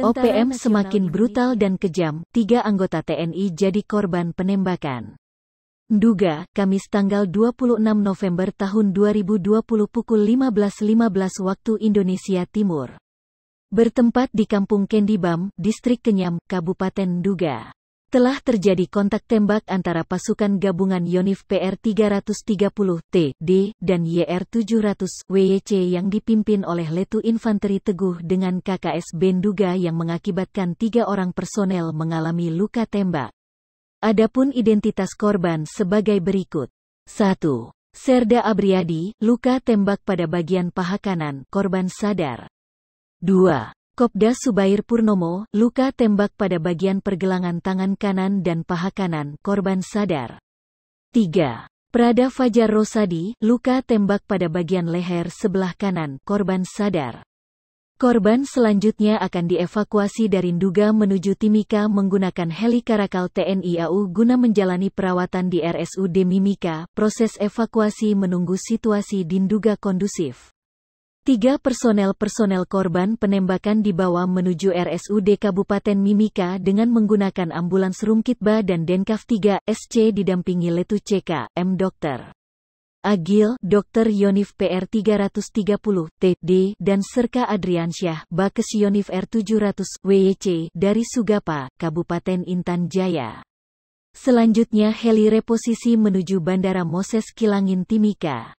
OPM semakin brutal dan kejam, tiga anggota TNI jadi korban penembakan. Duga, Kamis tanggal 26 November tahun 2020 pukul 15.15 .15 waktu Indonesia Timur. Bertempat di Kampung Kendibam, Distrik Kenyam, Kabupaten Duga telah terjadi kontak tembak antara pasukan gabungan Yonif PR-330-TD dan YR-700-WYC yang dipimpin oleh Letu Infanteri Teguh dengan KKS Benduga yang mengakibatkan tiga orang personel mengalami luka tembak. Adapun identitas korban sebagai berikut. 1. Serda Abriadi, luka tembak pada bagian paha kanan, korban sadar. 2. Kopda Subair Purnomo, luka tembak pada bagian pergelangan tangan kanan dan paha kanan, korban sadar. 3. Prada Fajar Rosadi, luka tembak pada bagian leher sebelah kanan, korban sadar. Korban selanjutnya akan dievakuasi dari Nduga menuju Timika menggunakan heli Karakal TNI AU guna menjalani perawatan di RSUD Mimika. Proses evakuasi menunggu situasi di Nduga kondusif. Tiga personel-personel korban penembakan dibawa menuju RSUD Kabupaten Mimika dengan menggunakan ambulans Rumkitba dan Denkaf 3 SC didampingi Letu CK, M. Dr. Agil, Dr. Yonif PR 330, TD, dan Serka Adriansyah, Bakes Yonif R 700, WEC dari Sugapa, Kabupaten Intan Jaya. Selanjutnya heli reposisi menuju Bandara Moses Kilangin Timika.